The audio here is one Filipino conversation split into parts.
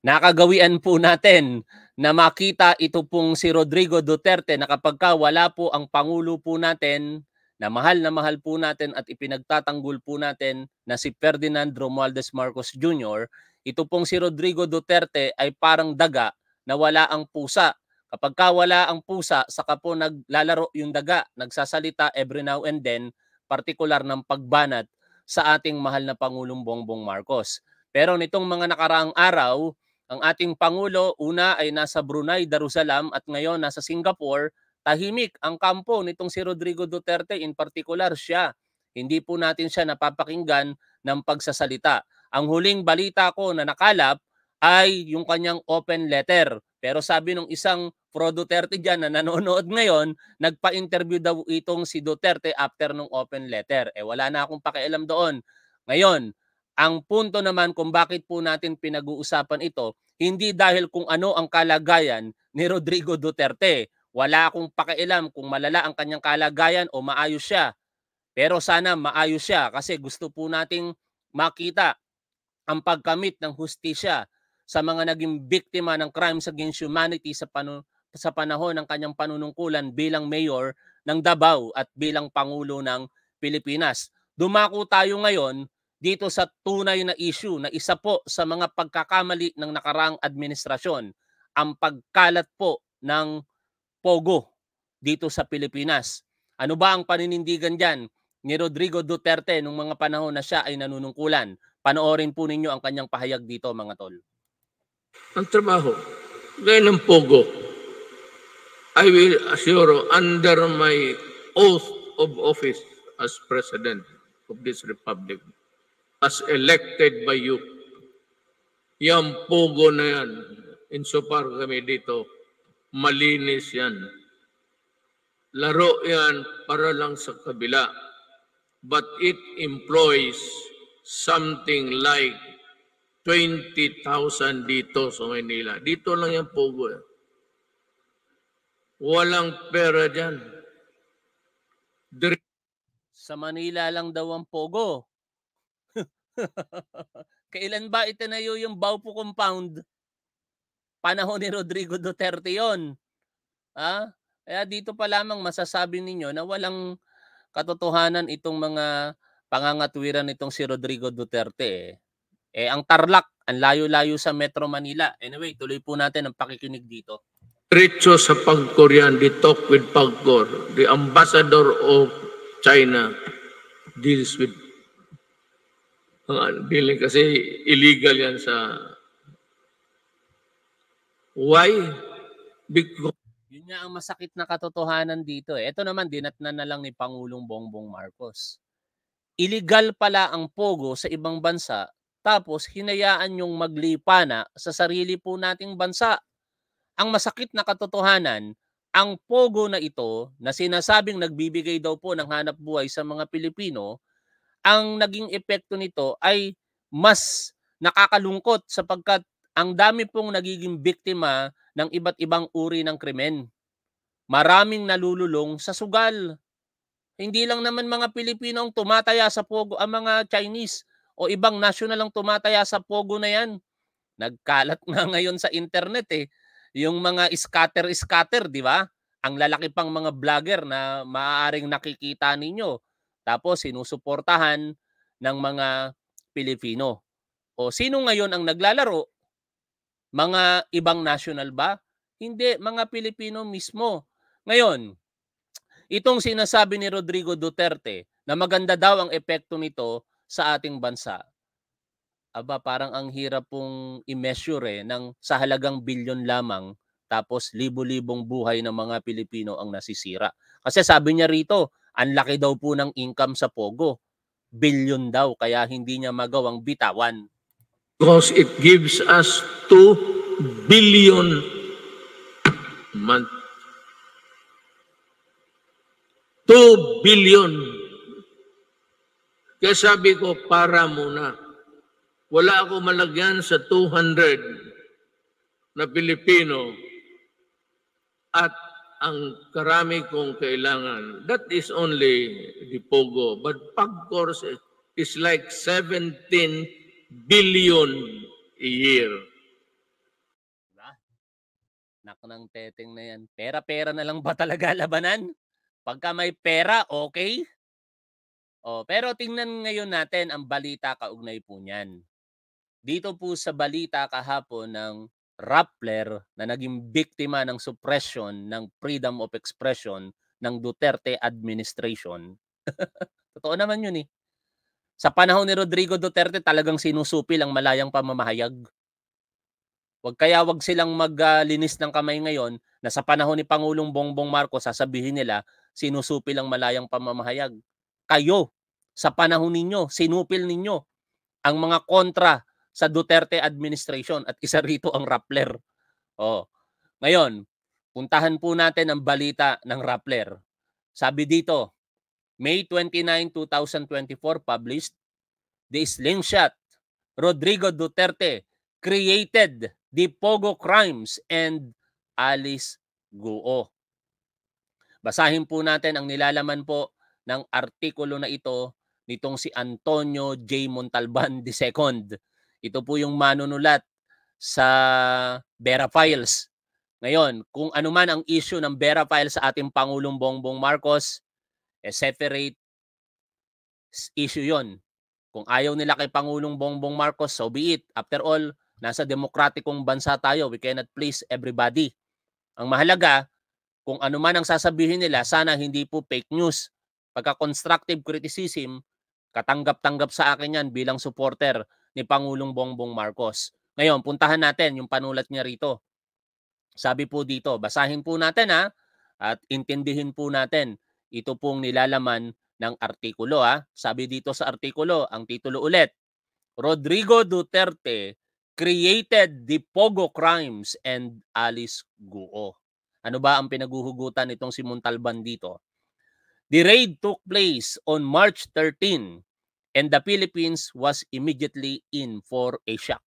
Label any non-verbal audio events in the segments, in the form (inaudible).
Nakagawian po natin na makita ito pong si Rodrigo Duterte na kapag ka wala po ang Pangulo po natin, na mahal na mahal po natin at ipinagtatanggol po natin na si Ferdinand Romualdez Marcos Jr., ito pong si Rodrigo Duterte ay parang daga na wala ang pusa. Kapag ka wala ang pusa, saka po naglalaro yung daga, nagsasalita every now and then, partikular ng pagbanat sa ating mahal na Pangulong Bongbong Marcos. Pero nitong mga nakaraang araw, ang ating Pangulo, una ay nasa Brunei, Darussalam at ngayon nasa Singapore. Tahimik ang kampo nitong si Rodrigo Duterte, in particular siya. Hindi po natin siya napapakinggan ng pagsasalita. Ang huling balita ko na nakalap ay yung kanyang open letter. Pero sabi nung isang pro Duterte dyan na nanonood ngayon, nagpa-interview daw itong si Duterte after nung open letter. Eh wala na akong pakialam doon. Ngayon, ang punto naman kung bakit po natin pinag-uusapan ito, hindi dahil kung ano ang kalagayan ni Rodrigo Duterte. Wala akong pakialam kung malala ang kanyang kalagayan o maayos siya. Pero sana maayos siya kasi gusto po nating makita ang pagkamit ng hustisya sa mga naging biktima ng crimes against humanity sa panu- sa panahon ng kanyang panunungkulan bilang mayor ng Davao at bilang pangulo ng Pilipinas. Dumako tayo ngayon dito sa tunay na issue na isa po sa mga pagkakamali ng nakaraang administrasyon, ang pagkalat po ng pogo dito sa Pilipinas. Ano ba ang paninindigan dyan ni Rodrigo Duterte nung mga panahon na siya ay nanunungkulan? Panoorin po ninyo ang kanyang pahayag dito mga tol. Ang trabaho, gaya ng pogo, I will assure under my oath of office as President of this Republic, as elected by you. Yan pogo na yan. Insofar kami dito, malinis yan. Laro yan para lang sa kabila. But it employs something like 20,000 dito sa Manila. Dito lang yan pogo. Walang pera dyan. Dire- sa Manila lang daw ang pogo. (laughs) Kailan ba itinayo yung Baupo Compound? Panahon ni Rodrigo Duterte yon. Ha? Kaya dito pa lamang masasabi ninyo na walang katotohanan itong mga pangangatwiran nitong si Rodrigo Duterte. Eh, eh ang Tarlac, ang layo-layo sa Metro Manila. Anyway, tuloy po natin ang pakikinig dito. Diretso sa Pagkorean, they talk with Pagkor, the ambassador of China deals with mga dealing kasi illegal yan sa why because yun nga ang masakit na katotohanan dito eh. Ito naman dinatnan na lang ni Pangulong Bongbong Marcos. Illegal pala ang pogo sa ibang bansa tapos hinayaan yung maglipa na sa sarili po nating bansa. Ang masakit na katotohanan, ang pogo na ito na sinasabing nagbibigay daw po ng hanap buhay sa mga Pilipino, ang naging epekto nito ay mas nakakalungkot sapagkat ang dami pong nagiging biktima ng iba't ibang uri ng krimen. Maraming nalululong sa sugal. Hindi lang naman mga Pilipino ang tumataya sa pogo, ang ah, mga Chinese o ibang national ang tumataya sa pogo na yan. Nagkalat na (laughs) ngayon sa internet eh. Yung mga scatter-scatter, di ba? Ang lalaki pang mga vlogger na maaaring nakikita ninyo tapos sinusuportahan ng mga Pilipino. O sino ngayon ang naglalaro? Mga ibang national ba? Hindi, mga Pilipino mismo. Ngayon, itong sinasabi ni Rodrigo Duterte na maganda daw ang epekto nito sa ating bansa. Aba, parang ang hirap pong i-measure eh, ng sa halagang bilyon lamang tapos libo-libong buhay ng mga Pilipino ang nasisira. Kasi sabi niya rito, ang laki daw po ng income sa Pogo. Billion daw, kaya hindi niya magawang bitawan. Because it gives us 2 billion month. 2 billion. Kaya sabi ko, para muna. Wala ako malagyan sa 200 na Pilipino at ang karami kong kailangan. That is only the pogo. But pag course is like 17 billion a year. Diba? Nak ng teteng na yan. Pera-pera na lang ba talaga labanan? Pagka may pera, okay? Oh, pero tingnan ngayon natin ang balita kaugnay po niyan. Dito po sa balita kahapon ng Rappler na naging biktima ng suppression ng freedom of expression ng Duterte administration. (laughs) Totoo naman yun eh. Sa panahon ni Rodrigo Duterte talagang sinusupil ang malayang pamamahayag. Wag kaya wag silang maglinis ah, ng kamay ngayon na sa panahon ni Pangulong Bongbong Marcos sasabihin nila sinusupil ang malayang pamamahayag. Kayo, sa panahon ninyo, sinupil ninyo ang mga kontra sa Duterte administration at isa rito ang Rappler. Oh. Ngayon, puntahan po natin ang balita ng Rappler. Sabi dito, May 29, 2024 published, The Slingshot, Rodrigo Duterte created the Pogo Crimes and Alice Guo. Basahin po natin ang nilalaman po ng artikulo na ito nitong si Antonio J. Montalban II ito po yung manunulat sa Vera Files. Ngayon, kung ano man ang issue ng Vera Files sa ating Pangulong Bongbong Marcos, eh separate issue yon. Kung ayaw nila kay Pangulong Bongbong Marcos, so be it. After all, nasa demokratikong bansa tayo. We cannot please everybody. Ang mahalaga, kung ano man ang sasabihin nila, sana hindi po fake news. Pagka constructive criticism, katanggap-tanggap sa akin yan bilang supporter ni Pangulong Bongbong Marcos. Ngayon, puntahan natin yung panulat niya rito. Sabi po dito, basahin po natin ha at intindihin po natin ito pong nilalaman ng artikulo ha. Sabi dito sa artikulo, ang titulo ulit, Rodrigo Duterte created the Pogo Crimes and Alice Guo. Ano ba ang pinaguhugutan nitong si Montalban dito? The raid took place on March 13 and the Philippines was immediately in for a shock.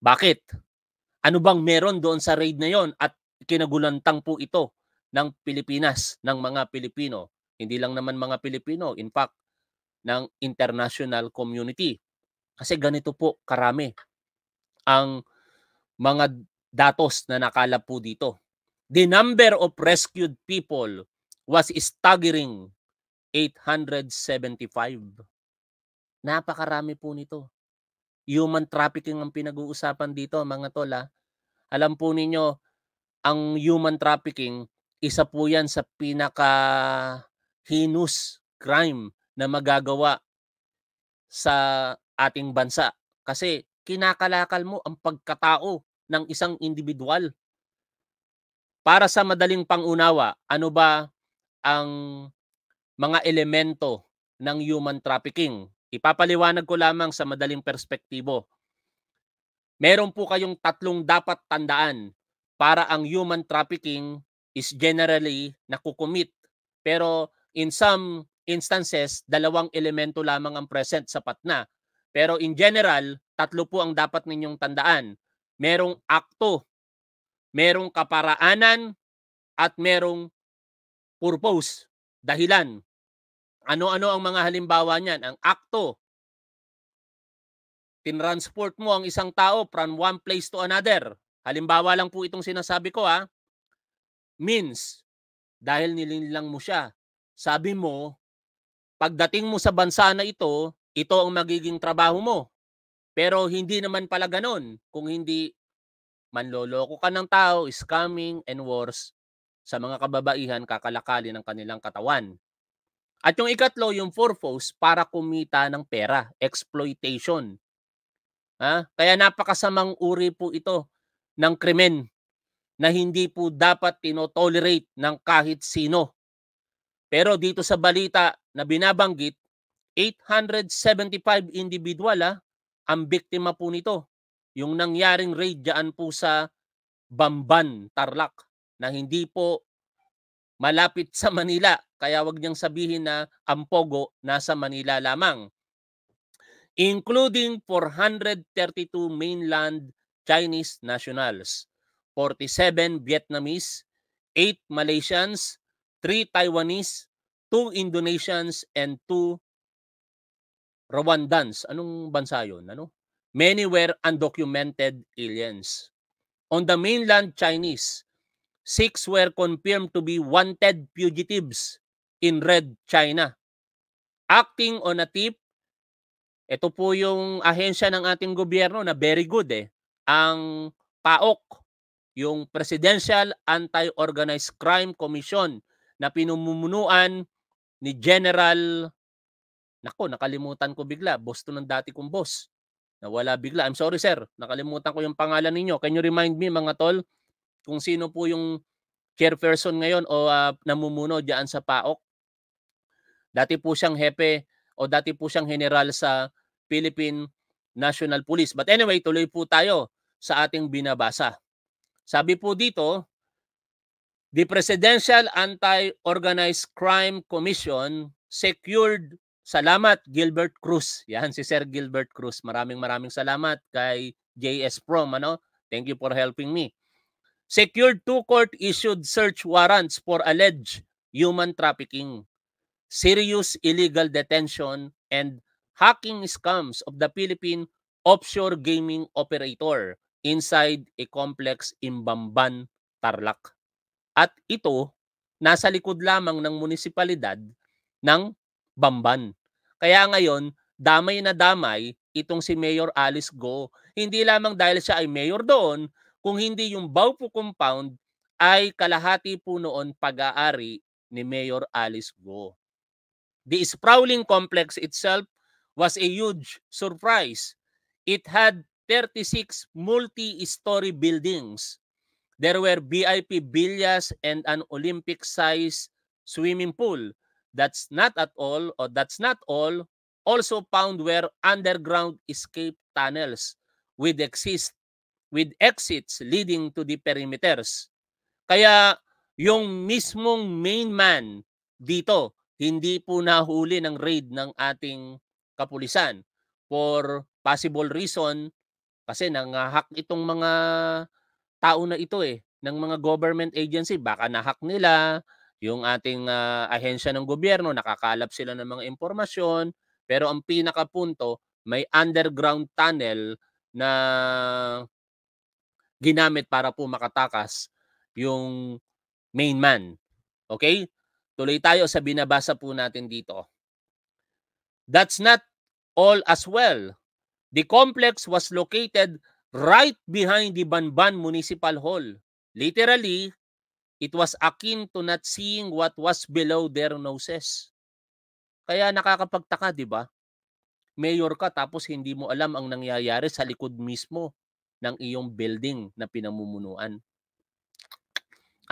Bakit? Ano bang meron doon sa raid na yon at kinagulantang po ito ng Pilipinas, ng mga Pilipino. Hindi lang naman mga Pilipino, in fact, ng international community. Kasi ganito po karami ang mga datos na nakalap po dito. The number of rescued people was staggering 875. Napakarami po nito. Human trafficking ang pinag-uusapan dito mga tola. Ah. Alam po ninyo, ang human trafficking, isa po yan sa pinaka heinous crime na magagawa sa ating bansa. Kasi kinakalakal mo ang pagkatao ng isang individual. Para sa madaling pangunawa, ano ba ang mga elemento ng human trafficking. Ipapaliwanag ko lamang sa madaling perspektibo. Meron po kayong tatlong dapat tandaan para ang human trafficking is generally nakukumit. Pero in some instances, dalawang elemento lamang ang present sa patna. Pero in general, tatlo po ang dapat ninyong tandaan. Merong akto, merong kaparaanan, at merong purpose, dahilan. Ano-ano ang mga halimbawa niyan? Ang akto. Tinransport mo ang isang tao from one place to another. Halimbawa lang po itong sinasabi ko ha. Means, dahil nilinlang mo siya, sabi mo, pagdating mo sa bansa na ito, ito ang magiging trabaho mo. Pero hindi naman pala ganon kung hindi manloloko ka ng tao, scamming, and worse, sa mga kababaihan kakalakali ng kanilang katawan. At yung ikatlo, yung purpose para kumita ng pera, exploitation. Ha? Kaya napakasamang uri po ito ng krimen na hindi po dapat tinotolerate ng kahit sino. Pero dito sa balita na binabanggit, 875 individual ah, ang biktima po nito. Yung nangyaring raid dyan po sa Bamban, Tarlac, na hindi po malapit sa Manila kaya wag niyang sabihin na ang Pogo nasa Manila lamang. Including 432 mainland Chinese nationals, 47 Vietnamese, 8 Malaysians, 3 Taiwanese, 2 Indonesians, and 2 Rwandans. Anong bansa yun? Ano? Many were undocumented aliens. On the mainland Chinese, 6 were confirmed to be wanted fugitives in Red China. Acting on a tip, ito po yung ahensya ng ating gobyerno na very good eh. Ang PAOK, yung Presidential Anti-Organized Crime Commission na pinumumunuan ni General Nako, nakalimutan ko bigla. Boss to ng dati kong boss. Nawala bigla. I'm sorry sir, nakalimutan ko yung pangalan ninyo. Can you remind me mga tol kung sino po yung chairperson ngayon o uh, namumuno diyan sa PAOK? Dati po siyang hepe o dati po siyang general sa Philippine National Police. But anyway, tuloy po tayo sa ating binabasa. Sabi po dito, the Presidential Anti-Organized Crime Commission secured Salamat Gilbert Cruz. Yan si Sir Gilbert Cruz. Maraming maraming salamat kay JS Prom ano? Thank you for helping me. Secured two court issued search warrants for alleged human trafficking serious illegal detention and hacking scams of the Philippine offshore gaming operator inside a complex Imbamban, Tarlac. At ito, nasa likod lamang ng munisipalidad ng Bamban. Kaya ngayon, damay na damay itong si Mayor Alice Go. Hindi lamang dahil siya ay mayor doon, kung hindi yung Baupo compound ay kalahati po noon pag-aari ni Mayor Alice Go. The sprawling complex itself was a huge surprise. It had 36 multi-story buildings. There were VIP villas and an Olympic-sized swimming pool. That's not at all, or that's not all, also found were underground escape tunnels with exist with exits leading to the perimeters. Kaya yung mismong main man dito hindi po nahuli ng raid ng ating kapulisan for possible reason kasi nangahack itong mga tao na ito eh ng mga government agency baka nahack nila yung ating uh, ahensya ng gobyerno nakakalap sila ng mga impormasyon pero ang pinakapunto may underground tunnel na ginamit para po makatakas yung main man okay Tuloy tayo sa binabasa po natin dito. That's not all as well. The complex was located right behind the Banban Municipal Hall. Literally, it was akin to not seeing what was below their noses. Kaya nakakapagtaka, di ba? Mayor ka tapos hindi mo alam ang nangyayari sa likod mismo ng iyong building na pinamumunuan.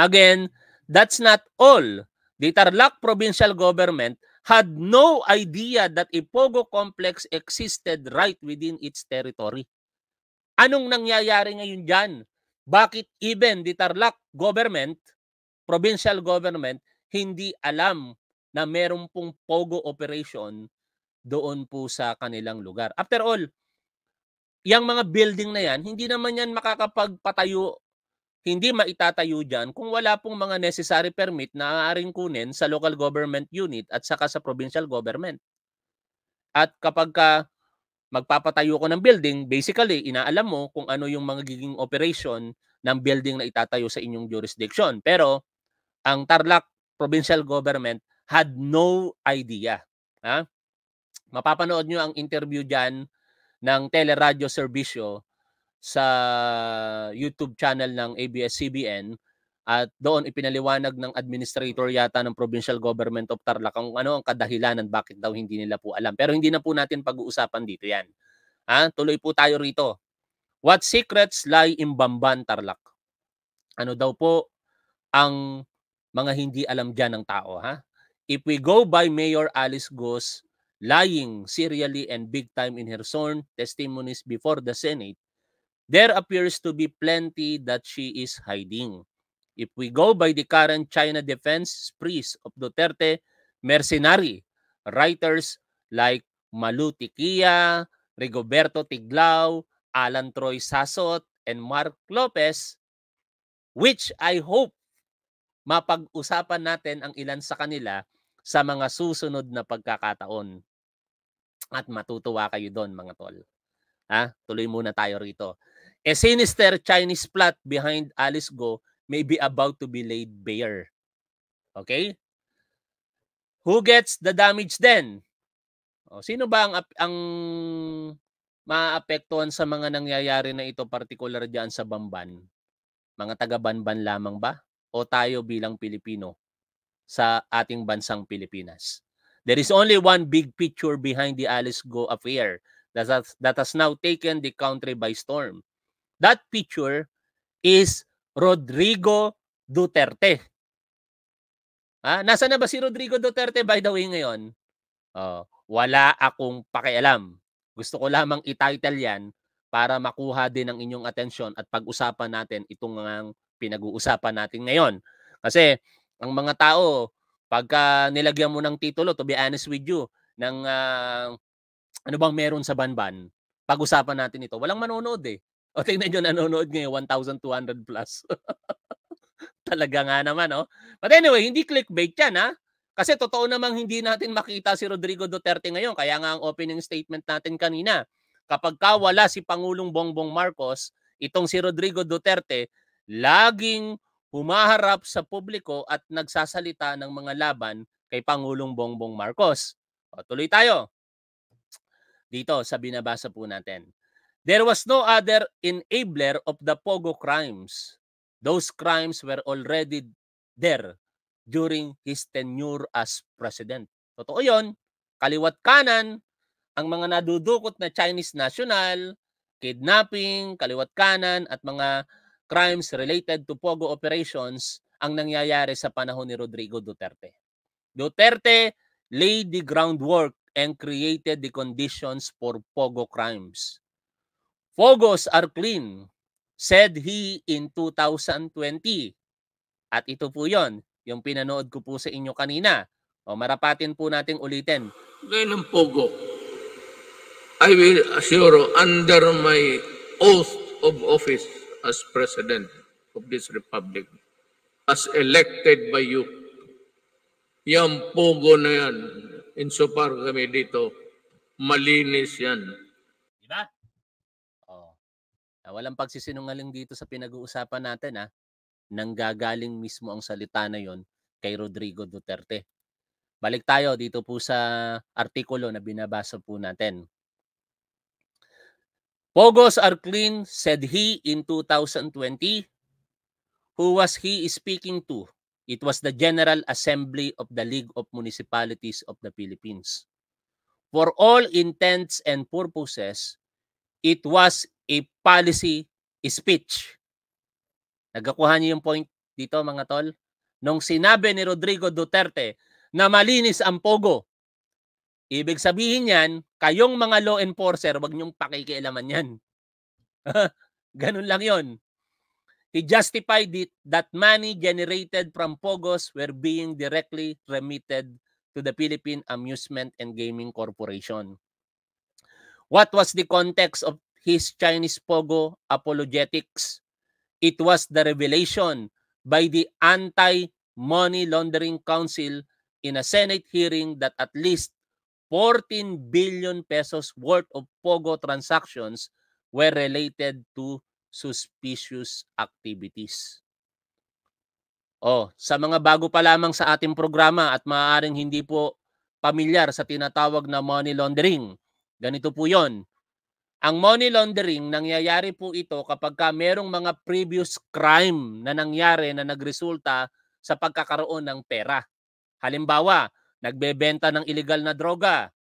Again, that's not all the Tarlac provincial government had no idea that a Pogo complex existed right within its territory. Anong nangyayari ngayon dyan? Bakit even the Tarlac government, provincial government, hindi alam na meron pong Pogo operation doon po sa kanilang lugar. After all, yung mga building na yan, hindi naman yan makakapagpatayo hindi maitatayo dyan kung wala pong mga necessary permit na aaring kunin sa local government unit at saka sa provincial government. At kapag ka magpapatayo ko ng building, basically, inaalam mo kung ano yung mga giging operation ng building na itatayo sa inyong jurisdiction. Pero ang Tarlac provincial government had no idea. Ha? Mapapanood nyo ang interview dyan ng teleradyo serbisyo sa YouTube channel ng ABS-CBN at doon ipinaliwanag ng administrator yata ng provincial government of Tarlac kung ano ang kadahilanan bakit daw hindi nila po alam. Pero hindi na po natin pag-uusapan dito yan. Ha? Tuloy po tayo rito. What secrets lie in Bamban, Tarlac? Ano daw po ang mga hindi alam dyan ng tao? Ha? If we go by Mayor Alice Goss, lying serially and big time in her son, testimonies before the Senate, There appears to be plenty that she is hiding. If we go by the current China defense sprees of Duterte, mercenary writers like Malu Tikia, Rigoberto Tiglao, Alan Troy Sasot, and Mark Lopez, which I hope mapag-usapan natin ang ilan sa kanila sa mga susunod na pagkakataon. At matutuwa kayo doon mga tol. Ha? Ah, tuloy muna tayo rito. A sinister Chinese plot behind Alice Go may be about to be laid bare. Okay? Who gets the damage then? O, oh, sino ba ang, ang maapektuhan sa mga nangyayari na ito, particular dyan sa Bamban? Mga taga-Banban lamang ba? O tayo bilang Pilipino sa ating bansang Pilipinas? There is only one big picture behind the Alice Go affair that has, that has now taken the country by storm that picture is Rodrigo Duterte. Ah, nasa na ba si Rodrigo Duterte by the way ngayon? Oh, wala akong pakialam. Gusto ko lamang i-title yan para makuha din ang inyong atensyon at pag-usapan natin itong ang pinag-uusapan natin ngayon. Kasi ang mga tao, pagka nilagyan mo ng titulo, to be honest with you, ng uh, ano bang meron sa banban, pag-usapan natin ito. Walang manonood eh. O tingnan nyo, nanonood ngayon, 1,200 plus. (laughs) Talaga nga naman, no? Oh. But anyway, hindi clickbait yan, ha? Ah. Kasi totoo namang hindi natin makita si Rodrigo Duterte ngayon. Kaya nga ang opening statement natin kanina, kapag ka wala si Pangulong Bongbong Marcos, itong si Rodrigo Duterte, laging humaharap sa publiko at nagsasalita ng mga laban kay Pangulong Bongbong Marcos. O, tuloy tayo dito sa binabasa po natin. There was no other enabler of the Pogo crimes. Those crimes were already there during his tenure as president. Totoo yun, kaliwat kanan, ang mga nadudukot na Chinese national, kidnapping, kaliwat kanan, at mga crimes related to Pogo operations ang nangyayari sa panahon ni Rodrigo Duterte. Duterte laid the groundwork and created the conditions for Pogo crimes. Fogos are clean, said he in 2020. At ito po yon, yung pinanood ko po sa inyo kanina. O marapatin po nating ulitin. Ngayon ang pogo, I will assure under my oath of office as President of this Republic, as elected by you, yan pogo na yan, insofar kami dito, malinis yan walang pagsisinungaling dito sa pinag-uusapan natin ha, ah. nang gagaling mismo ang salita na yon kay Rodrigo Duterte. Balik tayo dito po sa artikulo na binabasa po natin. Pogos are clean, said he in 2020. Who was he speaking to? It was the General Assembly of the League of Municipalities of the Philippines. For all intents and purposes, it was a policy speech. Nagakuha niyo yung point dito mga tol? Nung sinabi ni Rodrigo Duterte na malinis ang pogo, ibig sabihin niyan, kayong mga law enforcer, wag niyong pakikialaman yan. (laughs) Ganun lang yon. He justified it that money generated from Pogos were being directly remitted to the Philippine Amusement and Gaming Corporation. What was the context of his Chinese Pogo apologetics. It was the revelation by the Anti-Money Laundering Council in a Senate hearing that at least 14 billion pesos worth of Pogo transactions were related to suspicious activities. Oh, sa mga bago pa lamang sa ating programa at maaaring hindi po pamilyar sa tinatawag na money laundering, ganito po 'yon. Ang money laundering, nangyayari po ito kapag ka merong mga previous crime na nangyari na nagresulta sa pagkakaroon ng pera. Halimbawa, nagbebenta ng illegal na droga,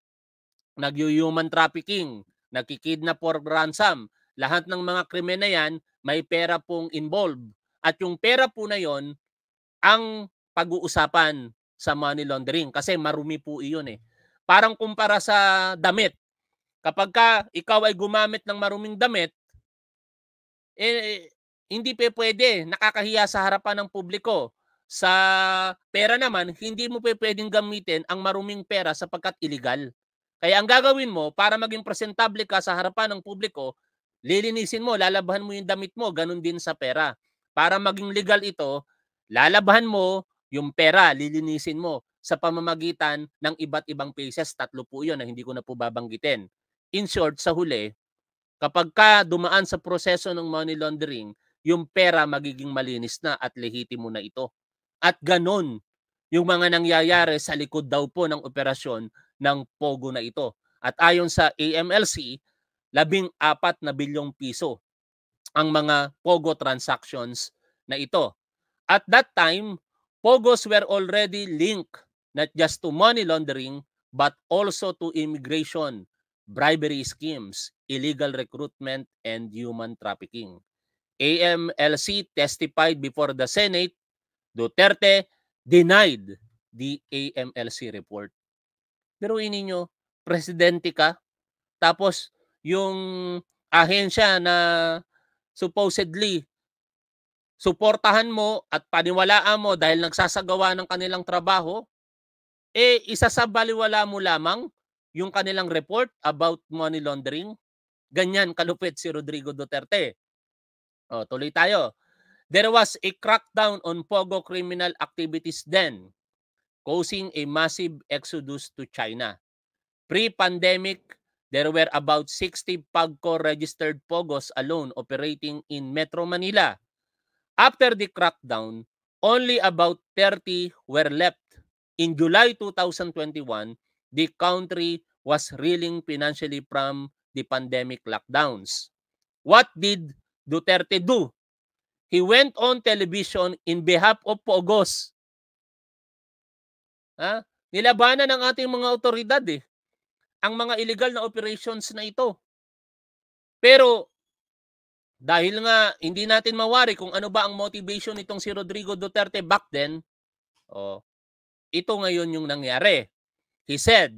nagyo-human trafficking, nagkikidnap for ransom. Lahat ng mga krimen na yan, may pera pong involved. At yung pera po na yon, ang pag-uusapan sa money laundering kasi marumi po iyon eh. Parang kumpara sa damit. Kapag ka ikaw ay gumamit ng maruming damit, eh, hindi pa pwede, nakakahiya sa harapan ng publiko. Sa pera naman, hindi mo pa pwedeng gamitin ang maruming pera sapagkat illegal. Kaya ang gagawin mo para maging presentable ka sa harapan ng publiko, lilinisin mo, lalabahan mo yung damit mo, ganun din sa pera. Para maging legal ito, lalabahan mo yung pera, lilinisin mo sa pamamagitan ng iba't ibang phases. Tatlo po yun na hindi ko na po babanggitin in short, sa huli, kapag ka dumaan sa proseso ng money laundering, yung pera magiging malinis na at lehitimo na ito. At ganon yung mga nangyayari sa likod daw po ng operasyon ng POGO na ito. At ayon sa AMLC, labing apat na bilyong piso ang mga POGO transactions na ito. At that time, POGOs were already linked not just to money laundering but also to immigration bribery schemes, illegal recruitment, and human trafficking. AMLC testified before the Senate, Duterte denied the AMLC report. Pero ininyo, presidente ka, tapos yung ahensya na supposedly suportahan mo at paniwalaan mo dahil nagsasagawa ng kanilang trabaho, eh isasabaliwala mo lamang yung kanilang report about money laundering. Ganyan kalupit si Rodrigo Duterte. O, oh, tuloy tayo. There was a crackdown on Pogo criminal activities then, causing a massive exodus to China. Pre-pandemic, there were about 60 PAGCO-registered Pogos alone operating in Metro Manila. After the crackdown, only about 30 were left. In July 2021, the country was reeling financially from the pandemic lockdowns. What did Duterte do? He went on television in behalf of Pogos. Ha? Nilabanan ng ating mga otoridad eh ang mga illegal na operations na ito. Pero dahil nga hindi natin mawari kung ano ba ang motivation nitong si Rodrigo Duterte back then, oh, ito ngayon yung nangyari. He said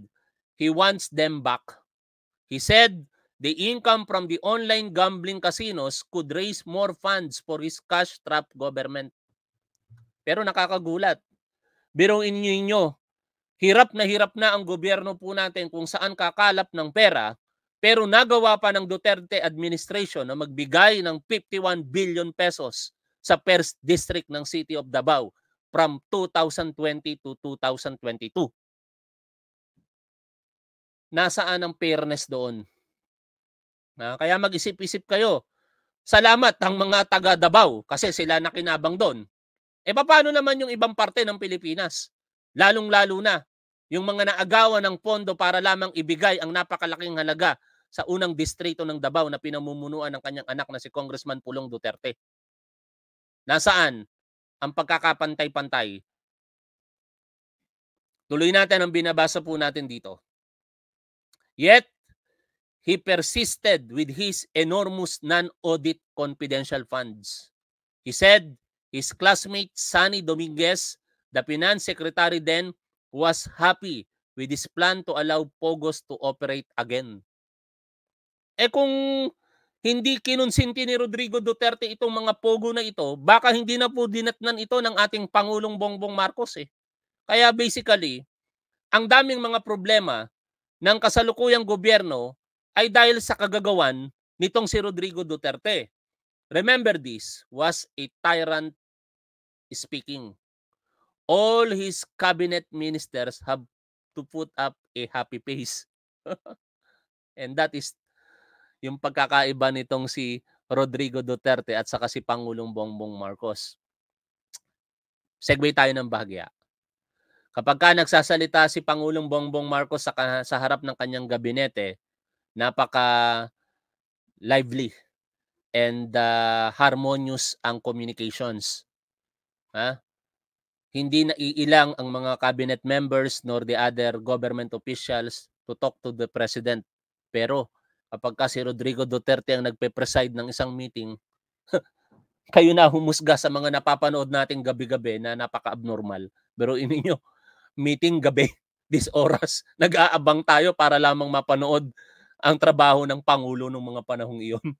he wants them back. He said the income from the online gambling casinos could raise more funds for his cash-strapped government. Pero nakakagulat. Biruin niyo inyo, hirap na hirap na ang gobyerno po natin kung saan kakalap ng pera, pero nagawa pa ng Duterte administration na magbigay ng 51 billion pesos sa first district ng City of Davao from 2020 to 2022 nasaan ang fairness doon? Na, ah, kaya mag-isip-isip kayo. Salamat ang mga taga Davao kasi sila na nakinabang doon. E eh, paano naman yung ibang parte ng Pilipinas? Lalong-lalo na yung mga naagawan ng pondo para lamang ibigay ang napakalaking halaga sa unang distrito ng Davao na pinamumunuan ng kanyang anak na si Congressman Pulong Duterte. Nasaan ang pagkakapantay-pantay? Tuloy natin ang binabasa po natin dito. Yet, he persisted with his enormous non-audit confidential funds. He said his classmate Sunny Dominguez, the finance secretary then, was happy with his plan to allow Pogos to operate again. Eh kung hindi kinonsinti ni Rodrigo Duterte itong mga pogo na ito, baka hindi na po dinatnan ito ng ating Pangulong Bongbong Marcos eh. Kaya basically, ang daming mga problema ng kasalukuyang gobyerno ay dahil sa kagagawan nitong si Rodrigo Duterte. Remember this was a tyrant speaking. All his cabinet ministers have to put up a happy face. (laughs) And that is yung pagkakaiba nitong si Rodrigo Duterte at saka si Pangulong Bongbong Marcos. Segway tayo ng bahagya. Kapag ka nagsasalita si Pangulong Bongbong Marcos sa, sa harap ng kanyang gabinete, napaka lively and uh, harmonious ang communications. Ha? Hindi naiilang ang mga cabinet members nor the other government officials to talk to the president. Pero kapag ka si Rodrigo Duterte ang nagpe-preside ng isang meeting, (laughs) kayo na humusga sa mga napapanood nating gabi-gabi na napaka-abnormal. Pero ininyo, meeting gabi, (laughs) this oras. Nag-aabang tayo para lamang mapanood ang trabaho ng Pangulo ng mga panahong iyon. (laughs)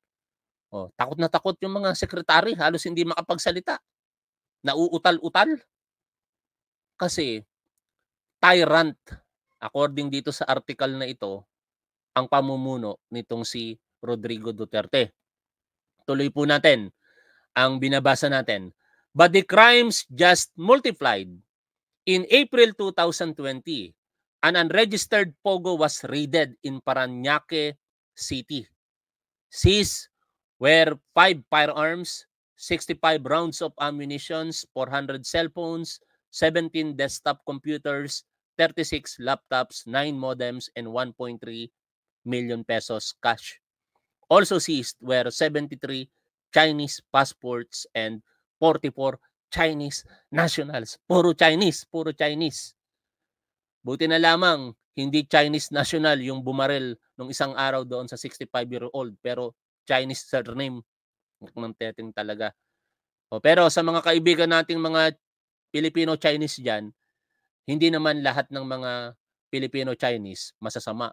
Oh, takot na takot yung mga sekretary, halos hindi makapagsalita. Nauutal-utal. Kasi tyrant, according dito sa article na ito, ang pamumuno nitong si Rodrigo Duterte. Tuloy po natin ang binabasa natin. But the crimes just multiplied In April 2020, an unregistered pogo was raided in Paranaque City. Seized were 5 firearms, 65 rounds of ammunition, 400 cell phones, 17 desktop computers, 36 laptops, 9 modems, and 1.3 million pesos cash. Also seized were 73 Chinese passports and 44 Chinese nationals. Puro Chinese, puro Chinese. Buti na lamang, hindi Chinese national yung bumarel nung isang araw doon sa 65-year-old. Pero Chinese surname, ng teteng talaga. O, pero sa mga kaibigan nating mga Pilipino-Chinese dyan, hindi naman lahat ng mga Pilipino-Chinese masasama.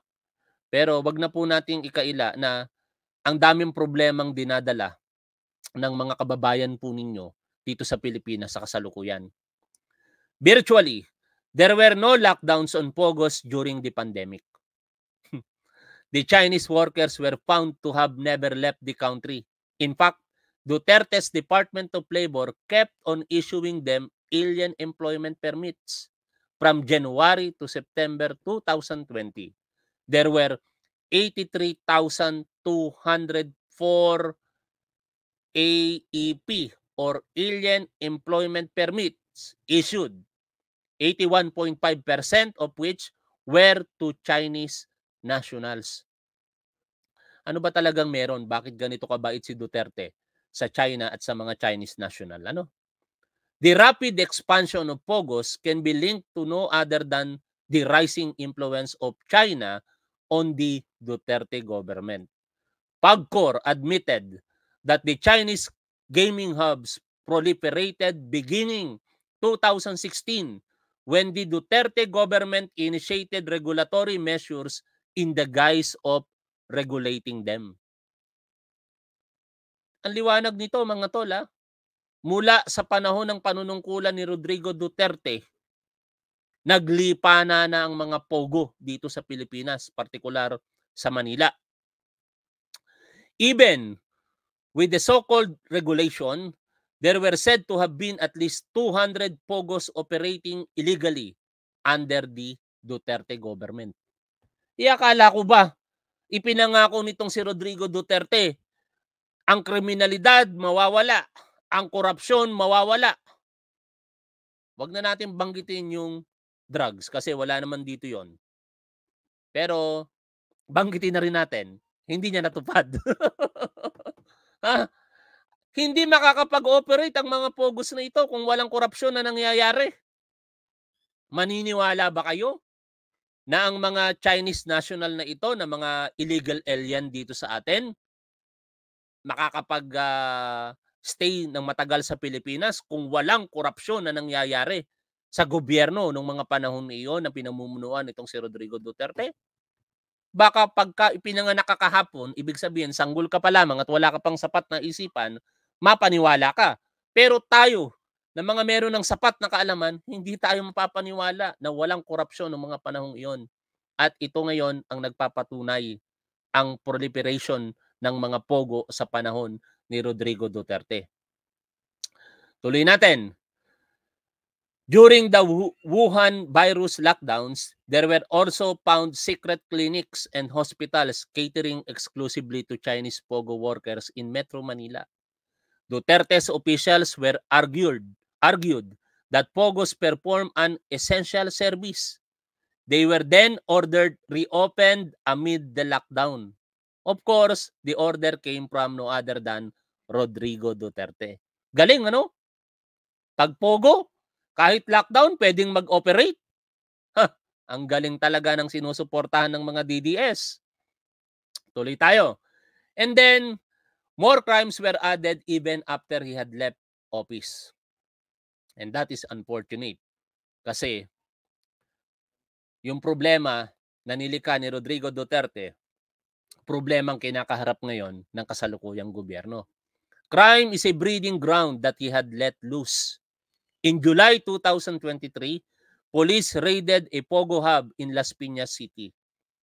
Pero wag na po nating ikaila na ang daming problemang dinadala ng mga kababayan po ninyo dito sa Pilipinas sa kasalukuyan. Virtually, there were no lockdowns on Pogos during the pandemic. (laughs) the Chinese workers were found to have never left the country. In fact, Duterte's Department of Labor kept on issuing them alien employment permits from January to September 2020. There were 83,204 AEP or alien employment permits issued, 81.5% of which were to Chinese nationals. Ano ba talagang meron? Bakit ganito kabait si Duterte sa China at sa mga Chinese national? Ano? The rapid expansion of POGOS can be linked to no other than the rising influence of China on the Duterte government. PAGCOR admitted that the Chinese gaming hubs proliferated beginning 2016 when the Duterte government initiated regulatory measures in the guise of regulating them. Ang liwanag nito mga tol ha? Ah, mula sa panahon ng panunungkulan ni Rodrigo Duterte, naglipa na na ang mga pogo dito sa Pilipinas, partikular sa Manila. Even With the so-called regulation, there were said to have been at least 200 POGOs operating illegally under the Duterte government. Iakala eh, ko ba, ipinangako nitong si Rodrigo Duterte, ang kriminalidad mawawala, ang korupsyon mawawala. Huwag na natin banggitin yung drugs kasi wala naman dito yon. Pero banggitin na rin natin, hindi niya natupad. (laughs) Ha? Ah, hindi makakapag-operate ang mga pogos na ito kung walang korupsyon na nangyayari. Maniniwala ba kayo na ang mga Chinese national na ito, na mga illegal alien dito sa atin, makakapag uh, stay ng matagal sa Pilipinas kung walang korupsyon na nangyayari sa gobyerno noong mga panahon iyon na pinamumunuan itong si Rodrigo Duterte? baka pagka ipinanganak ka kahapon, ibig sabihin sanggol ka pa lamang at wala ka pang sapat na isipan, mapaniwala ka. Pero tayo, na mga meron ng sapat na kaalaman, hindi tayo mapapaniwala na walang korupsyon ng mga panahong iyon. At ito ngayon ang nagpapatunay ang proliferation ng mga pogo sa panahon ni Rodrigo Duterte. Tuloy natin. During the Wuhan virus lockdowns, there were also found secret clinics and hospitals catering exclusively to Chinese POGO workers in Metro Manila. Duterte's officials were argued, argued that POGOs perform an essential service. They were then ordered reopened amid the lockdown. Of course, the order came from no other than Rodrigo Duterte. Galing ano? Pag POGO, kahit lockdown, pwedeng mag-operate. ang galing talaga ng sinusuportahan ng mga DDS. Tuloy tayo. And then, more crimes were added even after he had left office. And that is unfortunate. Kasi, yung problema na nilikha ni Rodrigo Duterte, problemang kinakaharap ngayon ng kasalukuyang gobyerno. Crime is a breeding ground that he had let loose In July 2023, police raided a pogo hub in Las Piñas City.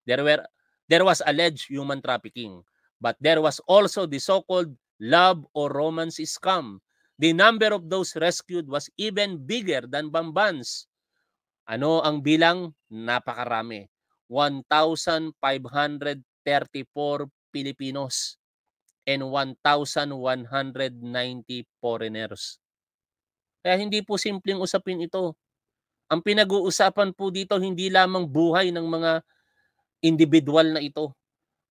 There were there was alleged human trafficking, but there was also the so-called love or romance scam. The number of those rescued was even bigger than Bambans. Ano ang bilang? Napakarami. 1,534 Filipinos and 1,190 foreigners. Kaya hindi po simpleng usapin ito. Ang pinag-uusapan po dito hindi lamang buhay ng mga individual na ito.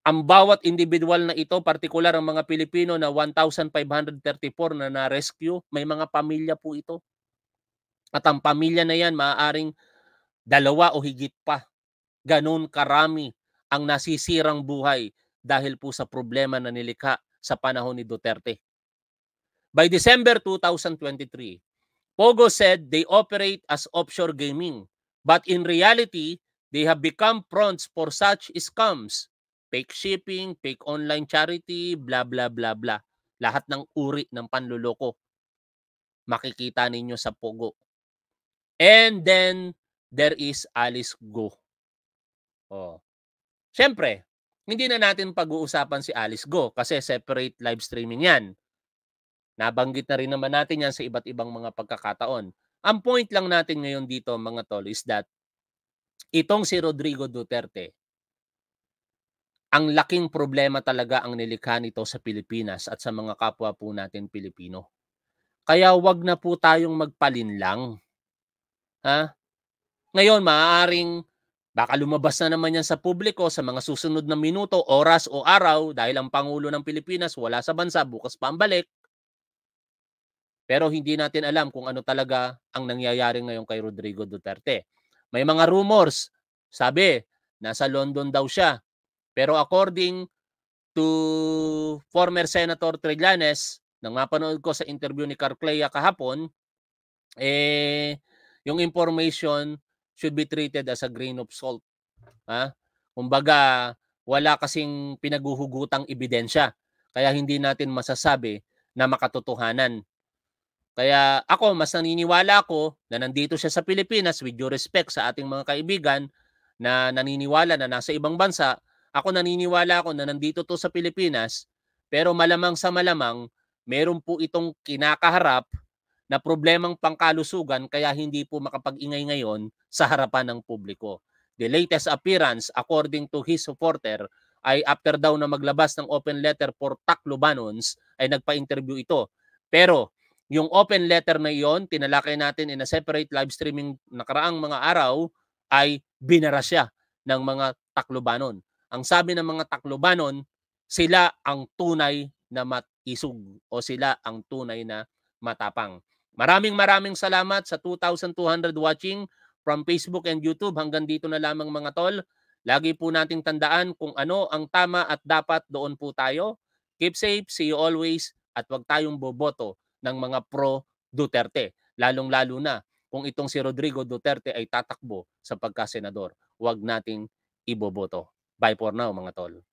Ang bawat individual na ito, partikular ang mga Pilipino na 1,534 na na-rescue, may mga pamilya po ito. At ang pamilya na yan, maaaring dalawa o higit pa. Ganon karami ang nasisirang buhay dahil po sa problema na nilikha sa panahon ni Duterte. By December 2023, Pogo said they operate as offshore gaming, but in reality, they have become fronts for such scams. Fake shipping, fake online charity, blah blah blah blah. Lahat ng uri ng panluloko. Makikita ninyo sa Pogo. And then, there is Alice Go. Oh. Siyempre, hindi na natin pag-uusapan si Alice Go kasi separate live streaming yan. Nabanggit na rin naman natin yan sa iba't ibang mga pagkakataon. Ang point lang natin ngayon dito mga tol is that itong si Rodrigo Duterte, ang laking problema talaga ang nilikha nito sa Pilipinas at sa mga kapwa po natin Pilipino. Kaya wag na po tayong magpalin lang. Ha? Ngayon, maaaring Baka lumabas na naman yan sa publiko sa mga susunod na minuto, oras o araw dahil ang Pangulo ng Pilipinas wala sa bansa bukas pa ang pero hindi natin alam kung ano talaga ang nangyayari ngayon kay Rodrigo Duterte. May mga rumors, sabi, nasa London daw siya. Pero according to former Senator Trillanes, nang mapanood ko sa interview ni Carclea kahapon, eh, yung information should be treated as a grain of salt. Ha? Kumbaga, wala kasing pinaguhugutang ebidensya. Kaya hindi natin masasabi na makatotohanan kaya ako, mas naniniwala ako na nandito siya sa Pilipinas with due respect sa ating mga kaibigan na naniniwala na nasa ibang bansa. Ako naniniwala ako na nandito to sa Pilipinas pero malamang sa malamang meron po itong kinakaharap na problemang pangkalusugan kaya hindi po makapag-ingay ngayon sa harapan ng publiko. The latest appearance according to his supporter ay after daw na maglabas ng open letter for Taklo ay nagpa-interview ito. Pero yung open letter na iyon, tinalakay natin in a separate live streaming nakaraang mga araw, ay binara siya ng mga Taklobanon. Ang sabi ng mga Taklobanon, sila ang tunay na matisug o sila ang tunay na matapang. Maraming maraming salamat sa 2,200 watching from Facebook and YouTube. Hanggang dito na lamang mga tol. Lagi po nating tandaan kung ano ang tama at dapat doon po tayo. Keep safe, see you always, at huwag tayong boboto ng mga pro-Duterte. Lalong-lalo na kung itong si Rodrigo Duterte ay tatakbo sa pagkasenador. Huwag nating iboboto. Bye for now mga tol.